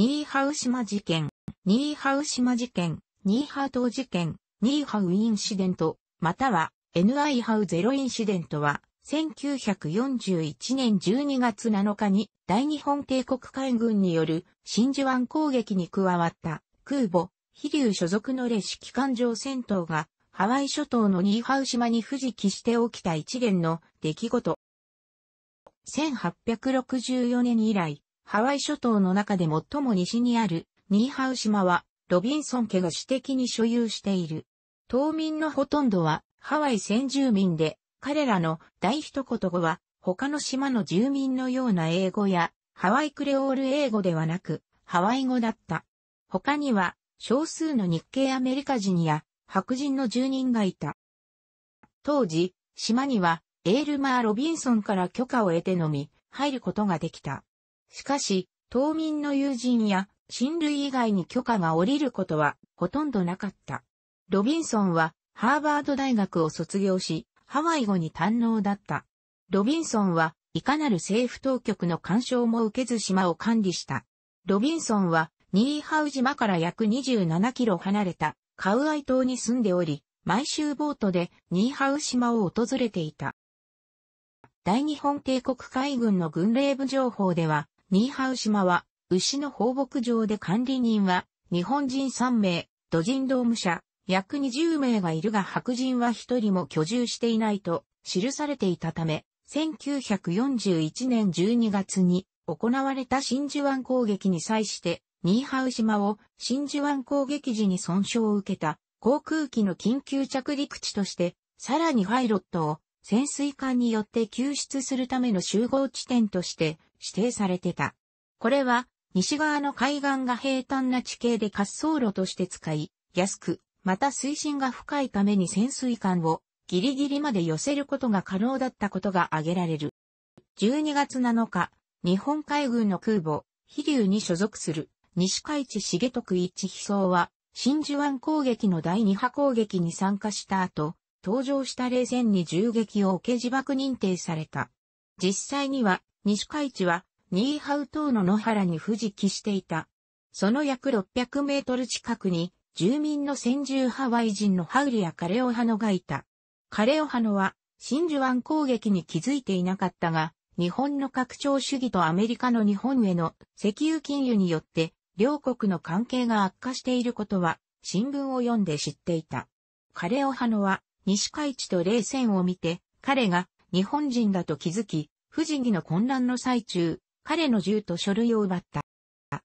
ニーハウ島事件、ニーハウ島事件、ニーハウ島事件、ニーハウインシデント、または NI ハウゼロインシデントは、1941年12月7日に大日本帝国海軍による真珠湾攻撃に加わった空母、飛竜所属のシ式艦上戦闘がハワイ諸島のニーハウ島に不時起して起きた一連の出来事。1864年以来、ハワイ諸島の中で最も西にあるニーハウ島はロビンソン家が私的に所有している。島民のほとんどはハワイ先住民で、彼らの大一言語は他の島の住民のような英語やハワイクレオール英語ではなくハワイ語だった。他には少数の日系アメリカ人や白人の住人がいた。当時、島にはエールマー・ロビンソンから許可を得てのみ入ることができた。しかし、島民の友人や親類以外に許可が下りることはほとんどなかった。ロビンソンはハーバード大学を卒業し、ハワイ語に堪能だった。ロビンソンはいかなる政府当局の干渉も受けず島を管理した。ロビンソンはニーハウ島から約27キロ離れたカウアイ島に住んでおり、毎週ボートでニーハウ島を訪れていた。大日本帝国海軍の軍令部情報では、ニーハウ島は、牛の放牧場で管理人は、日本人3名、土人労務者、約20名がいるが白人は1人も居住していないと記されていたため、1941年12月に行われた真珠湾攻撃に際して、ニーハウ島を真珠湾攻撃時に損傷を受けた航空機の緊急着陸地として、さらにパイロットを潜水艦によって救出するための集合地点として指定されてた。これは、西側の海岸が平坦な地形で滑走路として使い、安く、また水深が深いために潜水艦をギリギリまで寄せることが可能だったことが挙げられる。12月7日、日本海軍の空母、飛竜に所属する西海地重徳一飛装は、真珠湾攻撃の第2波攻撃に参加した後、登場した冷戦に銃撃を受け自爆認定された。実際には、西海地は、ニーハウ島の野原に富起していた。その約600メートル近くに、住民の先住ハワイ人のハウルやカレオハノがいた。カレオハノは、真珠湾攻撃に気づいていなかったが、日本の拡張主義とアメリカの日本への石油禁輸によって、両国の関係が悪化していることは、新聞を読んで知っていた。カレオハノは、西海地と冷戦を見て、彼が日本人だと気づき、不時義の混乱の最中、彼の銃と書類を奪った。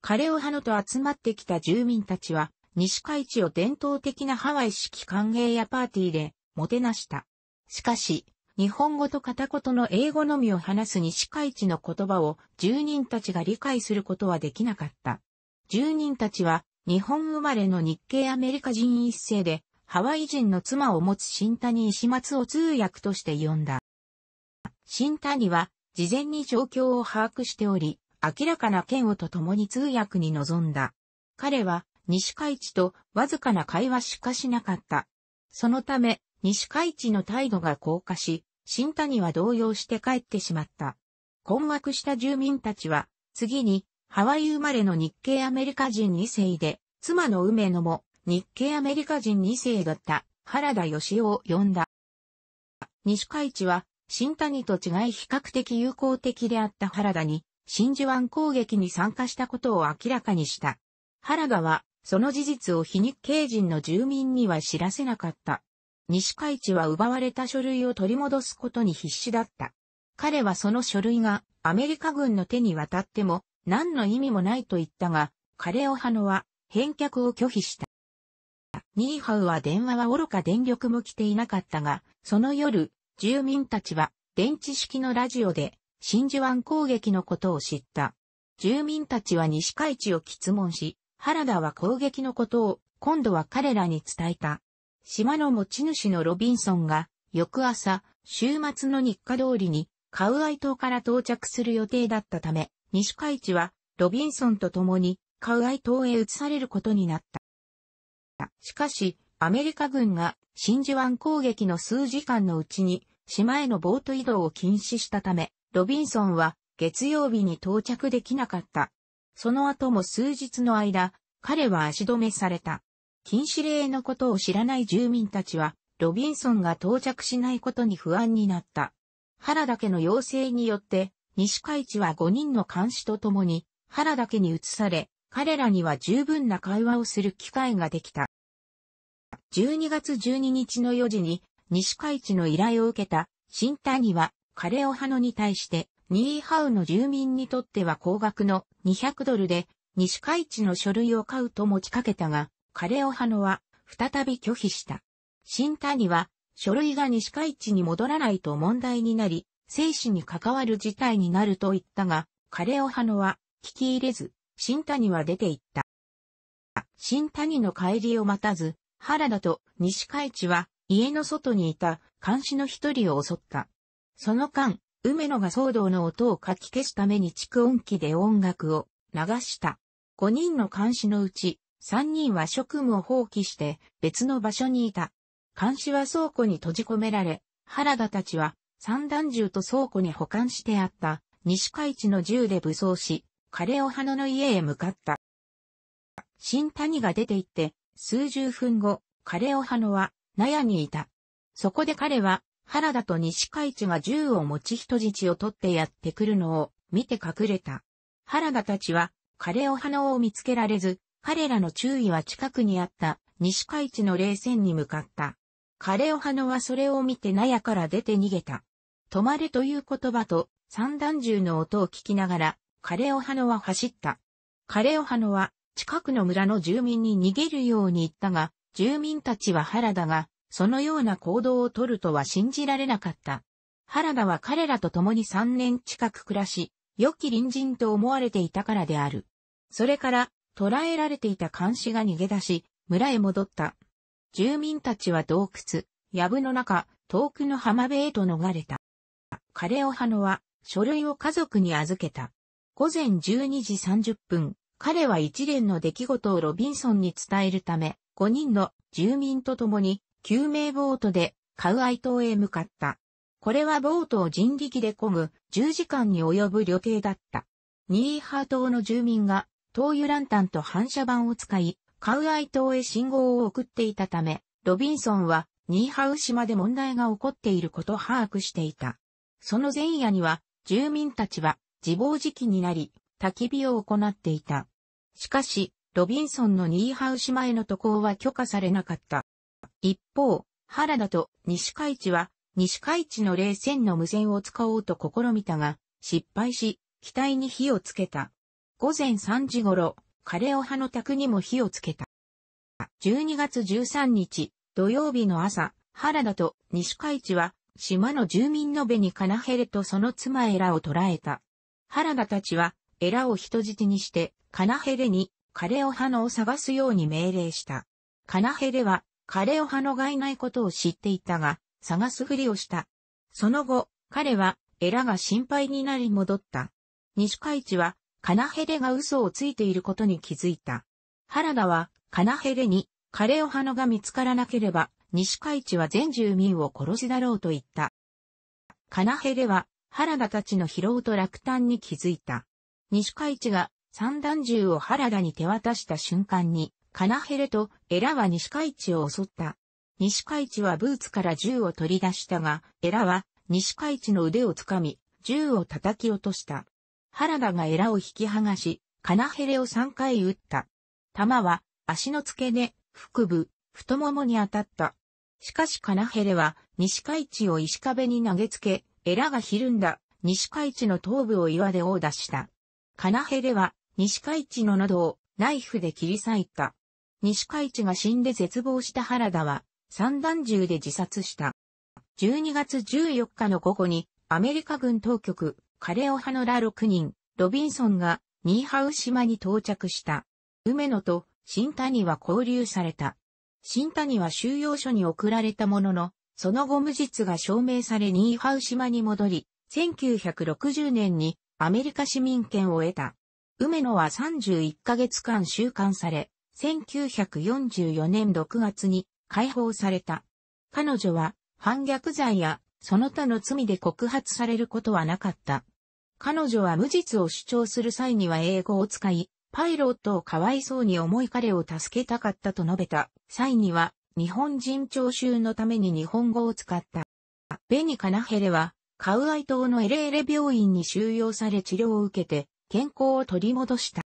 彼をのと集まってきた住民たちは、西海地を伝統的なハワイ式歓迎やパーティーで、もてなした。しかし、日本語と片言の英語のみを話す西海地の言葉を住人たちが理解することはできなかった。住人たちは日本生まれの日系アメリカ人一世でハワイ人の妻を持つ新谷石松を通訳として呼んだ。新谷は事前に状況を把握しており、明らかな剣をと共に通訳に臨んだ。彼は、西海地とわずかな会話しかしなかった。そのため、西海地の態度が硬化し、新谷は動揺して帰ってしまった。困惑した住民たちは、次に、ハワイ生まれの日系アメリカ人2世で、妻の梅野も日系アメリカ人2世だった原田義雄を呼んだ。西海地は新谷と違い比較的友好的であった原田に、真珠湾攻撃に参加したことを明らかにした。原田は、その事実を皮肉系人の住民には知らせなかった。西海地は奪われた書類を取り戻すことに必死だった。彼はその書類がアメリカ軍の手に渡っても何の意味もないと言ったが、カレオハノは返却を拒否した。ニーハウは電話は愚か電力も来ていなかったが、その夜、住民たちは電池式のラジオで真珠湾攻撃のことを知った。住民たちは西海地を質問し、原田は攻撃のことを今度は彼らに伝えた。島の持ち主のロビンソンが翌朝、週末の日課通りにカウアイ島から到着する予定だったため、西海地はロビンソンと共にカウアイ島へ移されることになった。しかし、アメリカ軍が真珠湾攻撃の数時間のうちに島へのボート移動を禁止したため、ロビンソンは月曜日に到着できなかった。その後も数日の間、彼は足止めされた。禁止令のことを知らない住民たちは、ロビンソンが到着しないことに不安になった。原田家の要請によって、西海地は5人の監視とともに、原田家に移され、彼らには十分な会話をする機会ができた。12月12日の4時に、西海地の依頼を受けた、新谷は、カレオハノに対して、ニーハウの住民にとっては高額の200ドルで、西海地の書類を買うと持ちかけたが、カレオハノは、再び拒否した。新谷は、書類が西海地に戻らないと問題になり、生死に関わる事態になると言ったが、カレオハノは、聞き入れず、新谷は出て行った。新谷の帰りを待たず、原田と西海地は家の外にいた監視の一人を襲った。その間、梅野が騒動の音をかき消すために蓄音機で音楽を流した。5人の監視のうち、3人は職務を放棄して別の場所にいた。監視は倉庫に閉じ込められ、原田たちは散弾銃と倉庫に保管してあった西海地の銃で武装し、枯れ尾花の家へ向かった。新谷が出て行って、数十分後、カレオハノは、納屋にいた。そこで彼は、原田と西海地が銃を持ち人質を取ってやってくるのを見て隠れた。原田たちは、カレオハノを見つけられず、彼らの注意は近くにあった西海地の冷戦に向かった。カレオハノはそれを見て納屋から出て逃げた。止まれという言葉と散弾銃の音を聞きながら、カレオハノは走った。カレオハノは近くの村の住民に逃げるように言ったが、住民たちは原田が、そのような行動をとるとは信じられなかった。原田は彼らと共に3年近く暮らし、良き隣人と思われていたからである。それから、捕らえられていた監視が逃げ出し、村へ戻った。住民たちは洞窟、藪の中、遠くの浜辺へと逃れた。カレオハノは、書類を家族に預けた。午前12時30分、彼は一連の出来事をロビンソンに伝えるため、5人の住民と共に救命ボートでカウアイ島へ向かった。これはボートを人力で漕ぐ10時間に及ぶ旅程だった。ニーハー島の住民が灯油ランタンと反射板を使い、カウアイ島へ信号を送っていたため、ロビンソンはニーハウ島で問題が起こっていることを把握していた。その前夜には住民たちは自暴自棄になり、焚き火を行っていた。しかし、ロビンソンのニーハウ市前の渡航は許可されなかった。一方、原田と西海地は、西海地の冷戦の無線を使おうと試みたが、失敗し、機体に火をつけた。午前3時頃、カレオ派の宅にも火をつけた。12月13日、土曜日の朝、原田と西海地は、島の住民のベニカナヘレとその妻エラを捕らえた。原田たちは、エラを人質にして、カナヘレにカレオハノを探すように命令した。カナヘレはカレオハノがいないことを知っていたが、探すふりをした。その後、彼はエラが心配になり戻った。西海地はカナヘレが嘘をついていることに気づいた。原田はカナヘレにカレオハノが見つからなければ、西海地は全住民を殺しだろうと言った。カナヘレは原田たちの疲労と落胆に気づいた。西海地が三段銃を原田に手渡した瞬間に、カナヘレとエラは西海地を襲った。西海地はブーツから銃を取り出したが、エラは西海地の腕をつかみ、銃を叩き落とした。原田がエラを引き剥がし、カナヘレを3回撃った。弾は足の付け根、腹部、太ももに当たった。しかしカナヘレは西海地を石壁に投げつけ、エラがひるんだ西海地の頭部を岩で殴打した。金ヘでは、西海地の喉をナイフで切り裂いた。西海地が死んで絶望した原田は、散弾銃で自殺した。12月14日の午後に、アメリカ軍当局、カレオハのラ6人、ロビンソンが、ニーハウ島に到着した。梅野と新谷は交流された。新谷は収容所に送られたものの、その後無実が証明されニーハウ島に戻り、1960年にアメリカ市民権を得た。梅野は31ヶ月間収監され、1944年6月に解放された。彼女は反逆罪やその他の罪で告発されることはなかった。彼女は無実を主張する際には英語を使い、パイロットをかわいそうに思い彼を助けたかったと述べた際には、日本人聴衆のために日本語を使った。ベニカナヘレは、カウアイ島のエレーレ病院に収容され治療を受けて健康を取り戻した。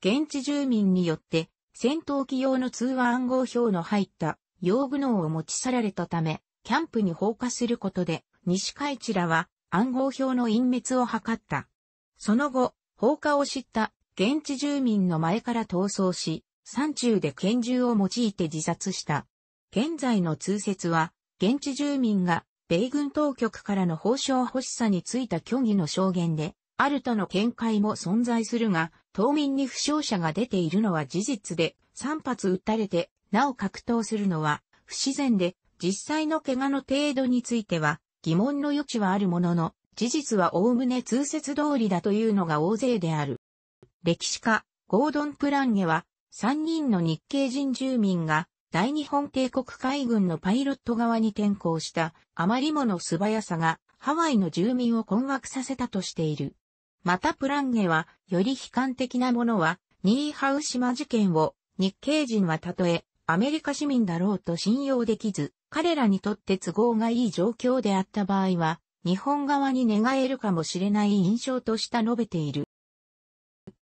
現地住民によって戦闘機用の通話暗号表の入った用具脳を持ち去られたため、キャンプに放火することで西海地らは暗号表の隠滅を図った。その後、放火を知った現地住民の前から逃走し、山中で拳銃を用いて自殺した。現在の通説は、現地住民が米軍当局からの報奨欲しさについた虚偽の証言で、あるとの見解も存在するが、島民に負傷者が出ているのは事実で、3発撃たれて、なお格闘するのは不自然で、実際の怪我の程度については疑問の余地はあるものの、事実はおおむね通説通りだというのが大勢である。歴史家、ゴードン・プランゲは、3人の日系人住民が大日本帝国海軍のパイロット側に転向したあまりもの素早さがハワイの住民を困惑させたとしている。またプランゲはより悲観的なものはニーハウ島事件を日系人はたとえアメリカ市民だろうと信用できず彼らにとって都合がいい状況であった場合は日本側に願えるかもしれない印象とした述べている。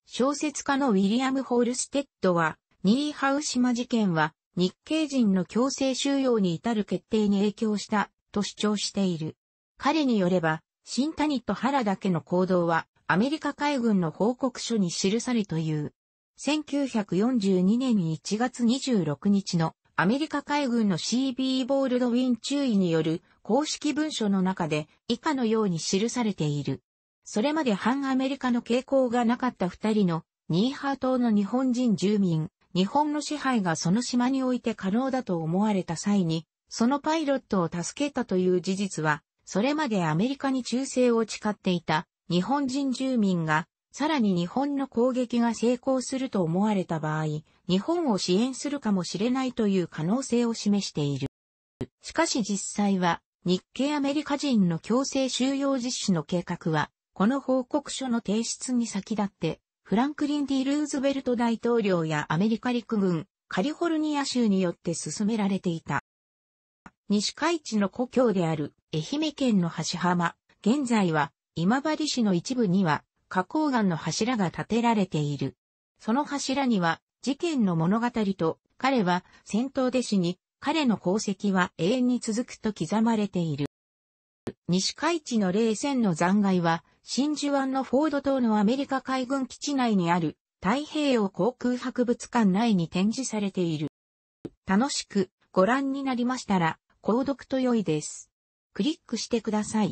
小説家のウィリアム・ホールステッドは、ニーハウ島事件は日系人の強制収容に至る決定に影響したと主張している。彼によれば、新谷と原だけの行動はアメリカ海軍の報告書に記されという。1942年1月26日のアメリカ海軍の CB ボールドウィン注意による公式文書の中で以下のように記されている。それまで反アメリカの傾向がなかった二人のニーハー島の日本人住民日本の支配がその島において可能だと思われた際に、そのパイロットを助けたという事実は、それまでアメリカに忠誠を誓っていた日本人住民が、さらに日本の攻撃が成功すると思われた場合、日本を支援するかもしれないという可能性を示している。しかし実際は、日系アメリカ人の強制収容実施の計画は、この報告書の提出に先立ってフランクリン・ D・ ルーズベルト大統領やアメリカ陸軍、カリフォルニア州によって進められていた。西海地の故郷である愛媛県の橋浜、現在は今治市の一部には花崗岩の柱が建てられている。その柱には事件の物語と彼は戦闘弟子に彼の功績は永遠に続くと刻まれている。西海地の冷戦の残骸は真珠湾のフォード島のアメリカ海軍基地内にある太平洋航空博物館内に展示されている。楽しくご覧になりましたら、購読と良いです。クリックしてください。